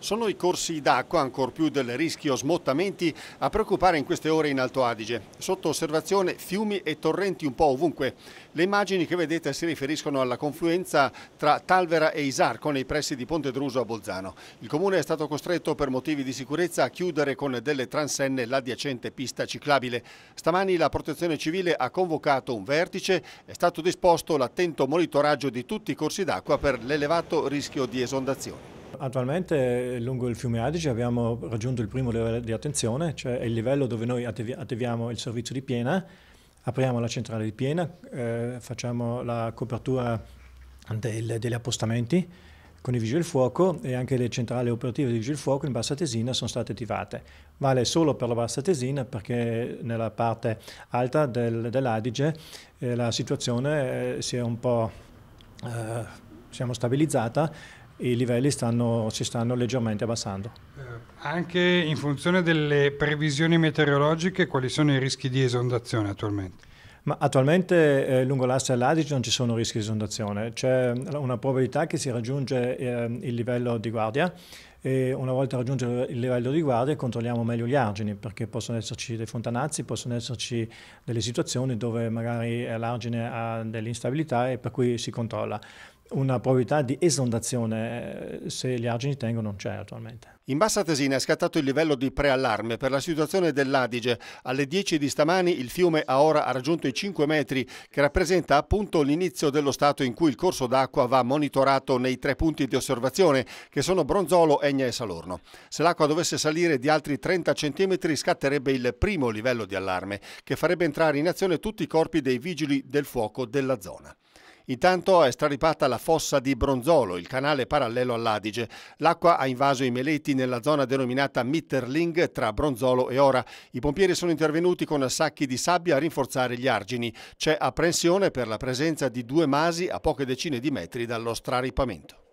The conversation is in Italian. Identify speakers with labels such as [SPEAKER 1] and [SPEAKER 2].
[SPEAKER 1] Sono i corsi d'acqua, ancor più del rischio smottamenti, a preoccupare in queste ore in Alto Adige. Sotto osservazione fiumi e torrenti un po' ovunque. Le immagini che vedete si riferiscono alla confluenza tra Talvera e Isarco nei pressi di Ponte Druso a Bolzano. Il comune è stato costretto per motivi di sicurezza a chiudere con delle transenne l'adiacente pista ciclabile. Stamani la Protezione Civile ha convocato un vertice, è stato disposto l'attento monitoraggio di tutti i corsi d'acqua per l'elevato rischio di esondazione
[SPEAKER 2] attualmente eh, lungo il fiume Adige abbiamo raggiunto il primo livello di attenzione, cioè il livello dove noi attiviamo il servizio di piena, apriamo la centrale di piena, eh, facciamo la copertura del, degli appostamenti con i vigili del fuoco e anche le centrali operative di vigili del fuoco in bassa tesina sono state attivate. Vale solo per la bassa tesina perché nella parte alta del, dell'Adige eh, la situazione eh, si è un po' eh, stabilizzata i livelli stanno, si stanno leggermente abbassando. Eh,
[SPEAKER 3] anche in funzione delle previsioni meteorologiche, quali sono i rischi di esondazione attualmente?
[SPEAKER 2] Ma attualmente eh, lungo l'asse all'Adige non ci sono rischi di esondazione, c'è una probabilità che si raggiunge eh, il livello di guardia e una volta raggiunto il livello di guardia controlliamo meglio gli argini perché possono esserci dei fontanazzi, possono esserci delle situazioni dove magari l'argine ha dell'instabilità e per cui si controlla una probabilità di esondazione eh, se gli argini tengono non c'è attualmente.
[SPEAKER 1] In bassa Tesina è scattato il livello di preallarme per la situazione dell'Adige. Alle 10 di stamani il fiume Aora ha raggiunto i 5 metri, che rappresenta appunto l'inizio dello stato in cui il corso d'acqua va monitorato nei tre punti di osservazione, che sono Bronzolo, Egna e Salorno. Se l'acqua dovesse salire di altri 30 cm scatterebbe il primo livello di allarme, che farebbe entrare in azione tutti i corpi dei vigili del fuoco della zona. Intanto è straripata la fossa di Bronzolo, il canale parallelo all'Adige. L'acqua ha invaso i meleti nella zona denominata Mitterling tra Bronzolo e Ora. I pompieri sono intervenuti con sacchi di sabbia a rinforzare gli argini. C'è apprensione per la presenza di due masi a poche decine di metri dallo straripamento.